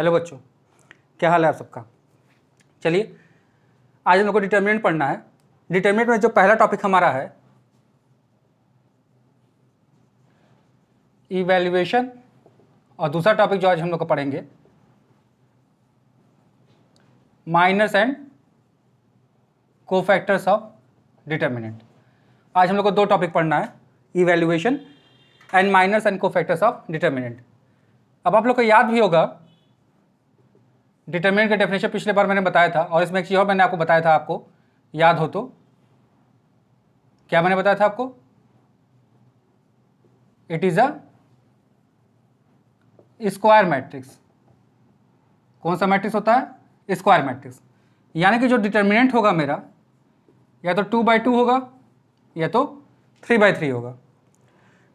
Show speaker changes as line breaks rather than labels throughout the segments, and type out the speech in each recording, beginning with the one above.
hello बच्चों क्या हाल है आप सबका चलिए आज हम लोग को डिटर्मिनेंट पढ़ना है डिटर्मिनेंट में जो पहला टॉपिक हमारा है इवेल्युएशन और दूसरा टॉपिक जो आज हम लोग को पढ़ेंगे minors and cofactors of determinant आज हम लोग को दो टॉपिक पढ़ना है evaluation and minors and cofactors of determinant अब आप लोग को याद भी होगा डिटर्मिनेंट का डेफिनेशन पिछले बार मैंने बताया था और इसमें एक चीज़ और मैंने आपको बताया था आपको याद हो तो क्या मैंने बताया था आपको it is a square matrix कौन सा मैट्रिक्स होता है स्क्वायर मैट्रिक्स यानी कि जो डिटर्मिनेंट होगा मेरा या तो टू बाई टू होगा या तो थ्री बाई थ्री होगा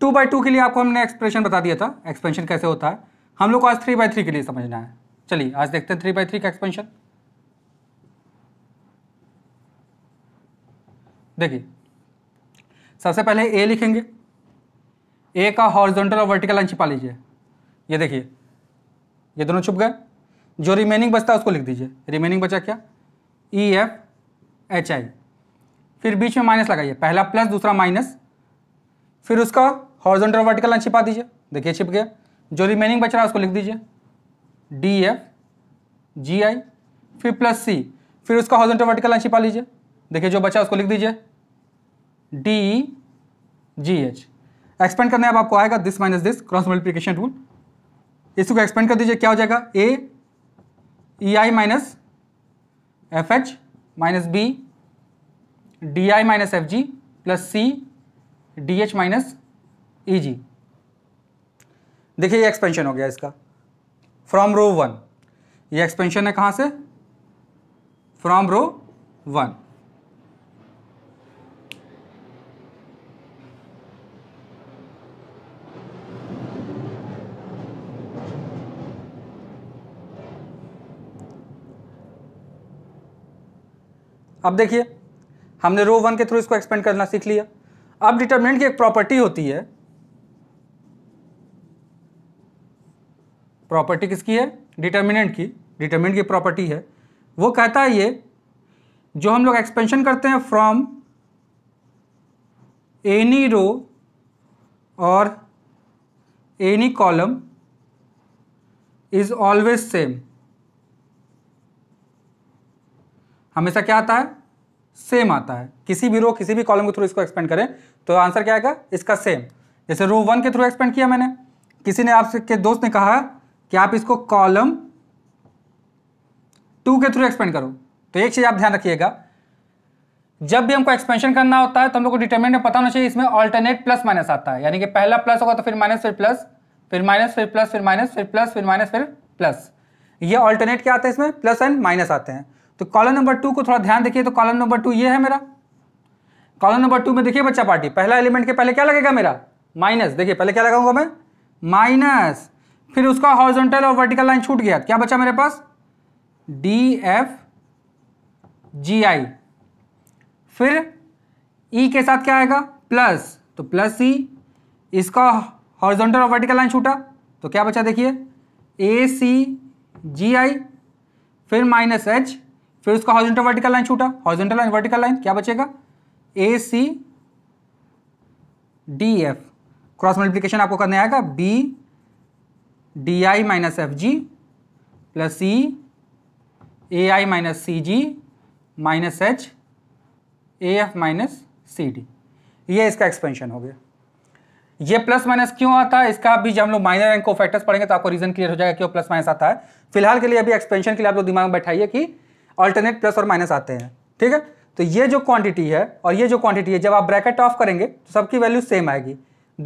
टू बाई टू के लिए आपको हमने एक्सप्रेशन बता दिया था एक्सपेंशन कैसे होता है हम लोग को आज थ्री बाई थ्री के लिए समझना है चलिए आज देखते हैं थ्री बाई थ्री का एक्सपेंशन देखिए सबसे पहले ए लिखेंगे ए का हॉरिजॉन्टल और वर्टिकल लाइन छिपा लीजिए ये देखिए ये दोनों छुप गए जो रिमेनिंग बचता है उसको लिख दीजिए रिमेनिंग बचा क्या ई एफ एच आई फिर बीच में माइनस लगाइए पहला प्लस दूसरा माइनस फिर उसका हॉरिजॉन्टल और वर्टिकल लाइन छिपा दीजिए देखिए छिप गया जो रिमेनिंग बच रहा है उसको लिख दीजिए डी एफ जी आई फिर प्लस सी फिर उसका हॉजेंटो वर्टिकल लाइन छिपा लीजिए देखिए जो बचा उसको लिख दीजिए डी जी एच एक्सपेंड करने अब आपको आएगा this minus this cross multiplication rule इसको एक्सपेंड कर दीजिए क्या हो जाएगा A E I minus F H minus B D I minus F G plus C D H minus E G देखिए ये एक्सपेंशन हो गया इसका फ्रॉम रो वन ये एक्सपेंशन है कहां से फ्रॉम रो वन अब देखिए हमने रो वन के थ्रू इसको एक्सपेंड करना सीख लिया अब डिटर्मिनेंट की एक प्रॉपर्टी होती है प्रॉपर्टी किसकी है डिटर्मिनेंट की डिटर्मिनेंट की प्रॉपर्टी है वो कहता है ये जो हम लोग एक्सपेंशन करते हैं फ्रॉम एनी रो और any column is always same हमेशा क्या आता है सेम आता है किसी भी रो किसी भी कॉलम के थ्रू इसको एक्सपेंड करें तो आंसर क्या आएगा इसका सेम जैसे रो वन के थ्रू एक्सपेंड किया मैंने किसी ने आपसे के दोस्त ने कहा कि आप इसको कॉलम टू के थ्रू एक्सपेंड करो तो एक चीज़ आप ध्यान रखिएगा जब भी हमको एक्सपेंशन करना होता है तो हम लोग को डिटर्मिनेंट में पता होना चाहिए इसमें ऑल्टरनेट प्लस माइनस आता है यानी कि पहला प्लस होगा तो फिर माइनस फिर प्लस फिर माइनस फिर प्लस फिर माइनस फिर प्लस फिर माइनस फिर प्लस ये ऑल्टरनेट क्या आता है इसमें प्लस एंड माइनस आते हैं तो कॉलम नंबर टू को थोड़ा ध्यान देखिए तो कॉलम नंबर टू ये है मेरा कॉलम नंबर टू में देखिए बच्चा पार्टी पहला एलिमेंट के पहले क्या लगेगा मेरा माइनस देखिए पहले क्या लगाऊंगा मैं माइनस फिर उसका हॉर्जेंटल और वर्टिकल लाइन छूट गया क्या बचा मेरे पास डी एफ जी आई फिर ई e के साथ क्या आएगा प्लस तो प्लस ई e, इसका हॉर्जेंटल और वर्टिकल लाइन छूटा तो क्या बचा देखिए ए सी जी आई फिर माइनस एच फिर उसका हॉर्जेंटल वर्टिकल लाइन छूटा हॉर्जेंटल लाइन वर्टिकल लाइन क्या बचेगा A C D F cross multiplication आपको करने आएगा B D I minus F G plus E A I minus C G minus H A F minus C D ये इसका expansion हो गया ये प्लस माइनस क्यों आता है इसका अभी जब हम लोग माइनर एंड को फैक्टर्स पढ़ेंगे तो आपको रीजन क्लियर हो जाएगा क्यों प्लस माइनस आता है फिलहाल के लिए अभी एक्सपेंशन के लिए आप लोग दिमाग में बैठाइए कि अल्टरनेट प्लस और माइनस आते हैं ठीक है तो ये जो क्वांटिटी है और ये जो क्वांटिटी है जब आप ब्रैकेट ऑफ करेंगे तो सबकी वैल्यू सेम आएगी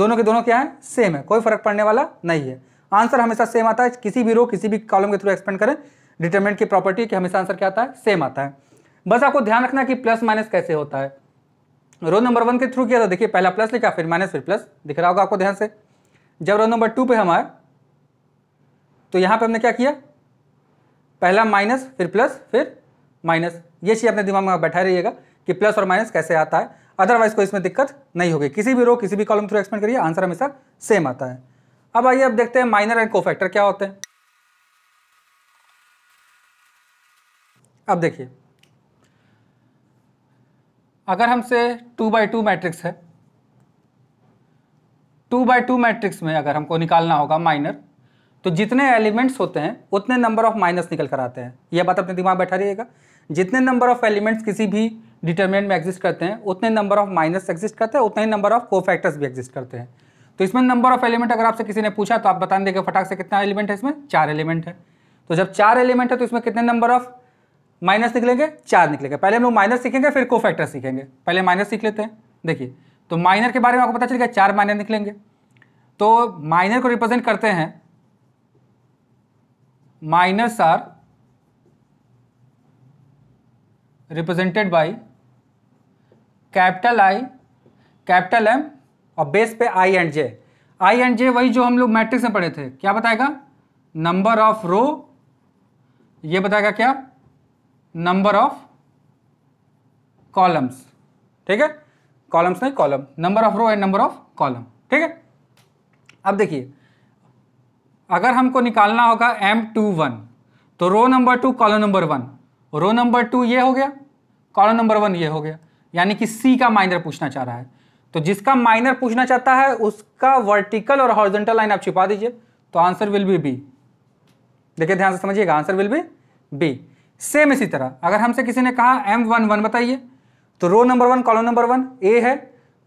दोनों के दोनों क्या है सेम है कोई फर्क पड़ने वाला नहीं है आंसर हमेशा सेम आता है किसी भी रो किसी भी कॉलम के थ्रू एक्सपेंड करें डिटर्मेंट की प्रॉपर्टी के हमेशा आंसर क्या आता है सेम आता है बस आपको ध्यान रखना कि प्लस माइनस कैसे होता है रो नंबर वन के थ्रू किया था तो देखिए पहला प्लस लिखा फिर माइनस फिर प्लस दिख रहा होगा आपको ध्यान से जब रो नंबर टू पे हम आए तो यहां पे हमने क्या किया पहला माइनस फिर प्लस फिर माइनस ये चीज़ अपने दिमाग में बैठा रहिएगा कि प्लस और माइनस कैसे आता है अदरवाइज कोई इसमें दिक्कत नहीं होगी किसी भी रो किसी भी कॉलम थ्रू एक्सपेंड करिए आंसर हमेशा सेम आता है अब आइए अब देखते हैं माइनर एंड कोफैक्टर क्या होते हैं अब देखिए अगर हमसे टू बाई टू मैट्रिक्स है टू बाई टू मैट्रिक्स में अगर हमको निकालना होगा माइनर तो जितने एलिमेंट्स होते हैं उतने नंबर ऑफ माइनस निकल कर आते हैं यह बात अपने दिमाग बैठा रहिएगा जितने नंबर ऑफ एलिमेंट्स किसी भी डिटर्मिनेंट में एग्जिस्ट करते हैं उतने नंबर ऑफ माइनस एग्जिस्ट करते हैं उतने नंबर ऑफ कोफैक्टर्स भी एग्जिस्ट करते हैं तो इसमें नंबर ऑफ एलिमेंट अगर आपसे किसी ने पूछा तो आप बता देंगे फटाक से कितना एलिमेंट है इसमें चार एलिमेंट है तो जब चार एलिमेंट है तो इसमें कितने नंबर ऑफ माइनस निकलेंगे चार निकलेंगे पहले हम लोग माइनस सीखेंगे फिर को फैक्टर सीखेंगे पहले माइनस सीख लेते हैं देखिए तो माइनर के बारे में आपको पता चल गया चार माइनर निकलेंगे तो माइनर को रिप्रेजेंट करते हैं minors are represented by capital I capital M और बेस पे I and J I and जे वही जो हम लोग मैट्रिक्स में पढ़े थे क्या बताएगा नंबर ऑफ रो ये बताएगा क्या नंबर ऑफ कॉलम्स ठीक है कॉलम्स नहीं column number of row and number of column ठीक है अब देखिए अगर हमको निकालना होगा एम टू वन तो row number two column number one row number two ये हो गया कॉलम नंबर वन ये हो गया यानी कि सी का माइनर पूछना चाह रहा है तो जिसका माइनर पूछना चाहता है उसका वर्टिकल और हॉर्जेंटल लाइन आप छिपा दीजिए तो आंसर विल बी बी देखिए ध्यान से समझिएगा answer will be be same इसी तरह अगर हमसे किसी ने कहा एम वन वन बताइए तो row number one column number one A है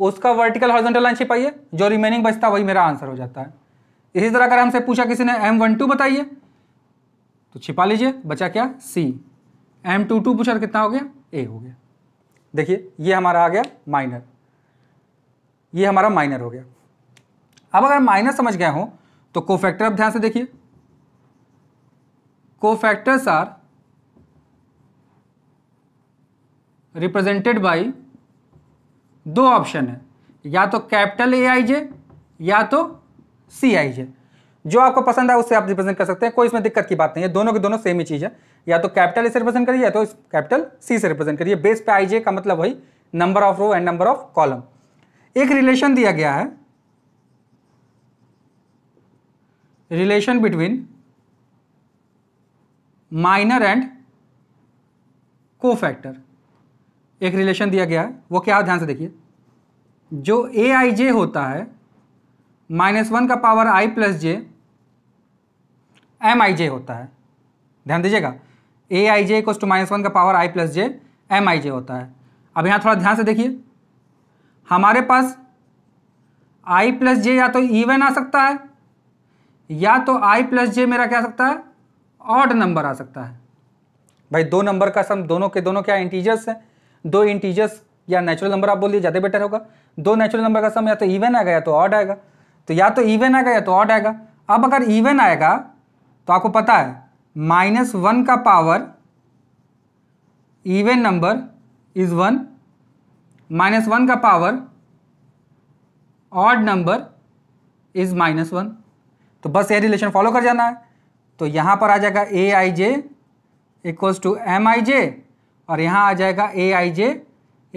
उसका वर्टिकल हॉर्जेंटल लाइन छिपाइए जो रिमेनिंग बचता वही मेरा आंसर हो जाता है इसी तरह अगर हमसे पूछा किसी ने एम वन टू बताइए तो छिपा लीजिए बचा क्या सी एम टू टू पूछा तो कितना हो गया ए हो गया देखिए ये हमारा आ गया माइनर ये हमारा माइनर हो गया अब अगर माइनर समझ गए हो तो कोफैक्टर अब ध्यान से देखिए कोफैक्टर्स आर रिप्रेजेंटेड बाय दो ऑप्शन है या तो कैपिटल ए आई जे या तो सी आई जे जो आपको पसंद है उससे आप रिप्रेजेंट कर सकते हैं कोई इसमें दिक्कत की बात नहीं है दोनों के दोनों सेम ही चीज़ है या तो कैपिटल ए से रिप्रेजेंट करिए या तो कैपिटल सी से रिप्रेजेंट करिए बेस पे आई जे का मतलब वही number of row and number of column एक रिलेशन दिया गया है relation between minor and cofactor एक रिलेशन दिया गया है वो क्या ध्यान से देखिए जो ए आई जे होता है माइनस वन का power I plus J M I J होता है ध्यान दीजिएगा A I J equal to minus one का power I plus J M I J होता है अब यहाँ थोड़ा ध्यान से देखिए हमारे पास आई प्लस जे या तो ईवन आ सकता है या तो आई प्लस जे मेरा क्या आ सकता है ऑड नंबर आ सकता है भाई दो नंबर का सम दोनों के दोनों क्या इंटीजर्स हैं दो इंटीजर्स या नेचुरल नंबर आप बोलिए ज़्यादा बेटर होगा दो नेचुरल नंबर का सम या तो इवन आएगा या तो ऑड आएगा तो या तो इवन आएगा या तो ऑड आएगा अब अगर इवन आएगा तो आपको पता है माइनस वन का power even number is one minus one का power odd number is minus one तो बस ये रिलेशन फॉलो कर जाना है तो यहां पर आ जाएगा A I J equals to M I J और यहां आ जाएगा A I J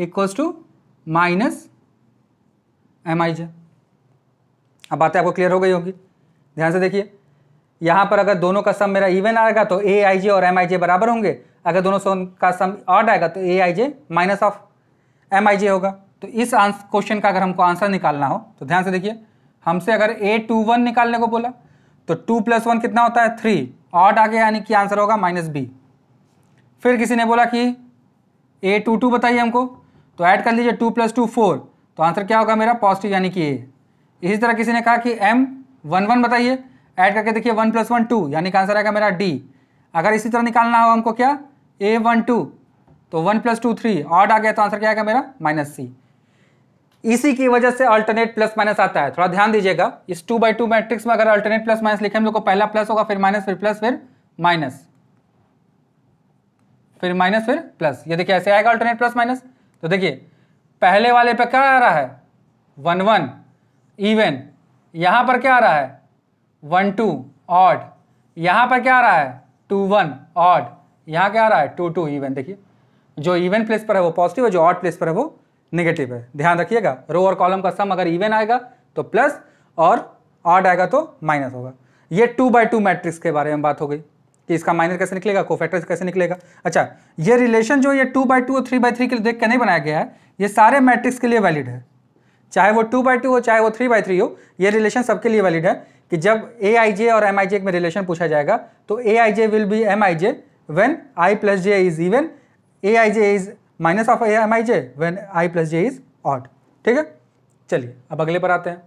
equals to minus M I J अब बातें आपको क्लियर हो गई होगी ध्यान से देखिए यहां पर अगर दोनों का सम मेरा इवन आएगा तो ए आई जे और एम आई जे बराबर होंगे अगर दोनों का सम ऑड आएगा तो A I J minus of M I J होगा तो इस क्वेश्चन का अगर हमको आंसर निकालना हो तो ध्यान से देखिए हमसे अगर ए टू वन निकालने को बोला तो टू प्लस वन कितना होता है थ्री ऑट आगे यानी कि आंसर होगा माइनस बी फिर किसी ने बोला कि ए टू टू बताइए हमको तो ऐड कर लीजिए टू प्लस टू फोर तो आंसर क्या होगा मेरा पॉजिटिव यानी कि ए इसी तरह किसी ने कहा कि एम वन वन बताइए ऐड करके देखिए वन प्लस वन टू यानी कि आंसर आएगा मेरा डी अगर इसी तरह निकालना हो हमको क्या ए वन टू तो one plus two three odd आ गया तो आंसर क्या आएगा मेरा माइनस सी इसी की वजह से अल्टरनेट प्लस माइनस आता है थोड़ा ध्यान दीजिएगा इस टू बाई टू मैट्रिक्स में अगर अल्टरनेट प्लस माइनस लिखे हम लोग को पहला प्लस होगा फिर माइनस फिर प्लस फिर माइनस फिर माइनस फिर प्लस ये देखिए ऐसे आएगा अल्टरनेट प्लस माइनस तो देखिए पहले वाले पे क्या आ रहा है वन वन इवन यहां पर क्या आ रहा है वन टू ऑड यहां पर क्या आ रहा है टू वन ऑड यहां क्या आ रहा है टू टू इवन देखिए जो इवन प्लेस पर है वो पॉजिटिव है जो ऑड प्लेस पर है वो नेगेटिव है ध्यान रखिएगा रो और कॉलम का सम अगर इवन आएगा तो प्लस और ऑड आएगा तो माइनस होगा ये टू बाई टू मैट्रिक्स के बारे में बात हो गई कि इसका माइनस कैसे निकलेगा कोफैक्टर कैसे निकलेगा अच्छा ये रिलेशन जो ये टू बाई टू और थ्री बाई थ्री के लिए देख के नहीं बनाया गया है ये सारे मैट्रिक्स के लिए वैलिड है चाहे वो टू बाई टू हो चाहे वो थ्री बाई थ्री हो ये रिलेशन सबके लिए वैलिड है कि जब ए आई जे और एम आई जे में रिलेशन पूछा जाएगा तो A I J will be M I J when I plus J is even I J is minus of M I J when I plus J is odd ठीक है चलिए अब अगले पर आते हैं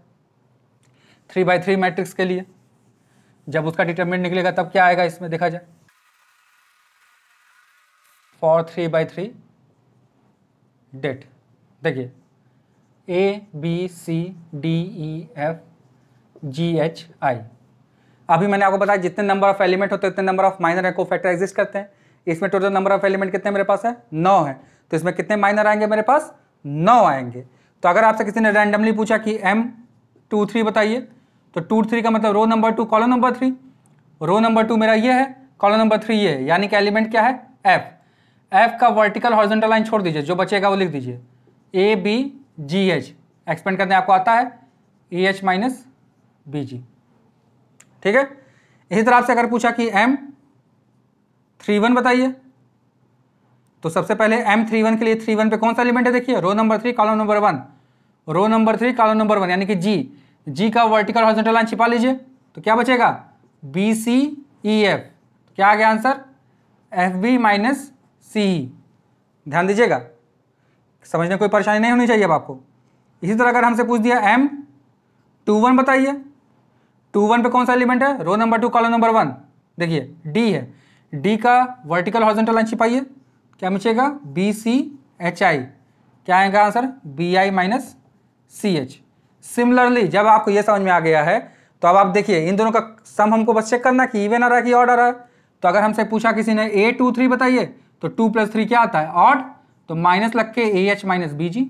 थ्री बाई थ्री मैट्रिक्स के लिए जब उसका डिटर्मिनेंट निकलेगा तब क्या आएगा इसमें देखा जाए for three by three det देखिए A B C D E F G H I अभी मैंने आपको बताया जितने नंबर ऑफ एलिमेंट होते हैं उतने number of minor cofactor exist करते हैं इसमें टोटल नंबर ऑफ एलिमेंट कितने मेरे पास है नौ है तो इसमें कितने माइनर आएंगे मेरे पास नौ आएंगे तो अगर आपसे किसी ने रैंडमली पूछा कि एम टू थ्री बताइए तो टू थ्री का मतलब row number two column number three row number two मेरा ये है कॉलम नंबर थ्री ये है यानी कि एलिमेंट क्या है एफ एफ का वर्टिकल हॉर्जेंटल लाइन छोड़ दीजिए जो बचेगा वो लिख दीजिए A B G H expand करने आपको आता है E H minus B G ठीक है इसी तरह आपसे अगर पूछा कि एम थ्री वन बताइए तो सबसे पहले एम थ्री वन के लिए थ्री वन पे कौन सा एलिमेंट है देखिए row number three column number one row number three column number one यानी कि जी जी का वर्टिकल हॉर्जेंटल लाइन छिपा लीजिए तो क्या बचेगा बी सी ई एफ क्या आ गया answer F B minus C ध्यान दीजिएगा समझने कोई परेशानी नहीं होनी चाहिए अब आपको इसी तरह अगर हमसे पूछ दिया एम टू वन बताइए टू वन पे कौन सा एलिमेंट है row number two column number one देखिए डी है डी का वर्टिकल हॉर्जेंटल लाइन छिपाइए क्या बचेगा बी सी एच आई क्या आएगा answer B I minus C H similarly जब आपको ये समझ में आ गया है तो अब आप देखिए इन दोनों का सम हमको बस चेक करना कि इवन आ रहा है कि ऑर्ड आ रहा है तो अगर हमसे पूछा किसी ने ए टू थ्री बताइए तो टू प्लस थ्री क्या आता है ऑड तो माइनस लग के A H minus B G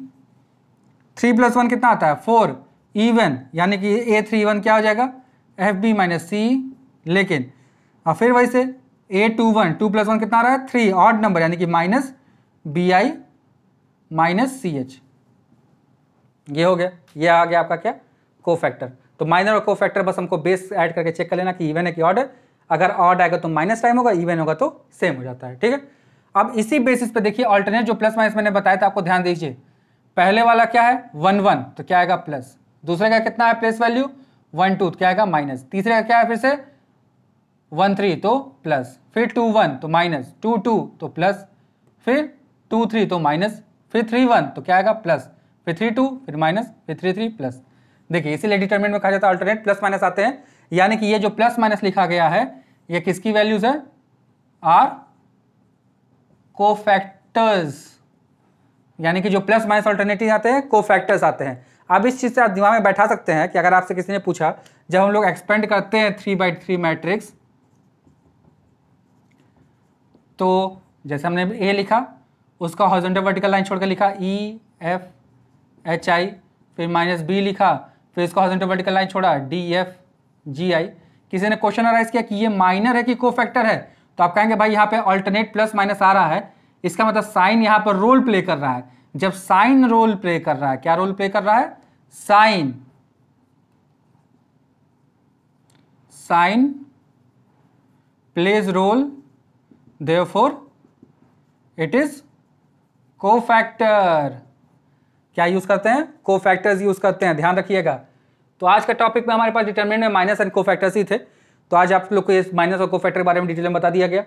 three plus one कितना आता है फोर ईवन यानी कि ए थ्री वन क्या हो जाएगा एफ बी माइनस सी लेकिन और फिर वैसे A two one two plus one कितना आ रहा है थ्री ऑड नंबर यानी कि minus B I minus C H ये हो गया ये आ गया आपका क्या को फैक्टर तो माइनर और को फैक्टर बस हमको बेस ऐड करके चेक कर लेना कि इवन है कि ऑड है अगर ऑड आएगा तो माइनस टाइम होगा इवन होगा तो सेम हो जाता है ठीक है अब इसी बेसिस पे देखिए ऑल्टरनेट जो प्लस माइनस मैंने बताया था आपको ध्यान दीजिए पहले वाला क्या है वन वन तो क्या आएगा प्लस दूसरे का कितना है प्लस वैल्यू वन टू क्या आएगा माइनस तीसरे का क्या है फिर से वन थ्री तो प्लस फिर टू वन तो माइनस टू टू तो प्लस फिर टू थ्री तो माइनस फिर थ्री वन तो क्या आएगा प्लस फिर थ्री टू फिर माइनस फिर थ्री थ्री प्लस देखिए इसीलिए डिटर्मिनेंट में कहा जाता है अल्टरनेट प्लस माइनस आते हैं यानी कि ये जो प्लस माइनस लिखा गया है ये किसकी वैल्यूज है आर कोफैक्टर्स यानी कि जो प्लस माइनस ऑल्टरनेटिव आते हैं कोफैक्टर्स आते हैं अब इस चीज़ से आप दिमाग में बैठा सकते हैं कि अगर आपसे किसी ने पूछा जब हम लोग एक्सपेंड करते हैं थ्री बाई थ्री मैट्रिक्स तो जैसे हमने ए लिखा उसका हॉर्जेंटल वर्टिकल लाइन छोड़कर लिखा ई एफ एच आई फिर माइनस बी लिखा फिर इसका हॉर्जेंटल वर्टिकल लाइन छोड़ा डी एफ जी आई किसी ने क्वेश्चन अराइज किया कि ये माइनर है कि को फैक्टर है तो आप कहेंगे भाई यहाँ पे ऑल्टरनेट प्लस माइनस आ रहा है इसका मतलब साइन यहाँ पर रोल प्ले कर रहा है जब साइन रोल प्ले कर रहा है क्या रोल प्ले कर रहा है sign sign plays role therefore it is cofactor क्या यूज करते हैं फैक्टर्स यूज करते हैं ध्यान रखिएगा तो आज का टॉपिक में हमारे पास डिटर्मिनेंट में माइनस एंड फैक्टर्स ही थे तो आज आप लोग को इस माइनस और फैक्टर के बारे में डिटेल में बता दिया गया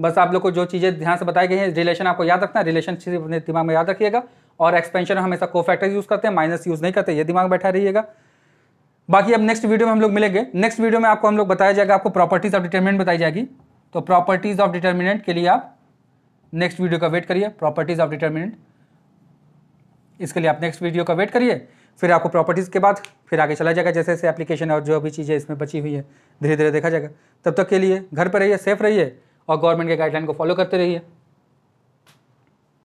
बस आप लोग को जो चीज़ें ध्यान से बताई गई हैं रिलेशन आपको याद रखना है रिलेशन सिर्फ अपने दिमाग में याद रखिएगा और एक्सपेंशन हमेशा कोफैक्टर यूज़ करते हैं माइनस यूज़ नहीं करते ये दिमाग में बैठा रहिएगा बाकी अब नेक्स्ट वीडियो में हम लोग मिलेंगे नेक्स्ट वीडियो में आपको हम लोग बताया जाएगा आपको प्रॉपर्टीज ऑफ डिटर्मिनेंट बताई जाएगी तो प्रॉपर्टीज़ ऑफ डिटर्मिनेंट के लिए आप नेक्स्ट वीडियो का वेट करिए प्रॉपर्टीज़ ऑफ डिटर्मिनेंट इसके लिए आप नेक्स्ट वीडियो का वेट करिए फिर आपको प्रॉपर्टीज़ के बाद फिर आगे चला जाएगा जैसे जैसे एप्लीकेशन और जो भी चीज़ें इसमें बची हुई है धीरे धीरे देखा जाएगा तब तक के लिए घर पर रहिए सेफ रहिए और गवर्नमेंट के गाइडलाइन को फॉलो करते रहिए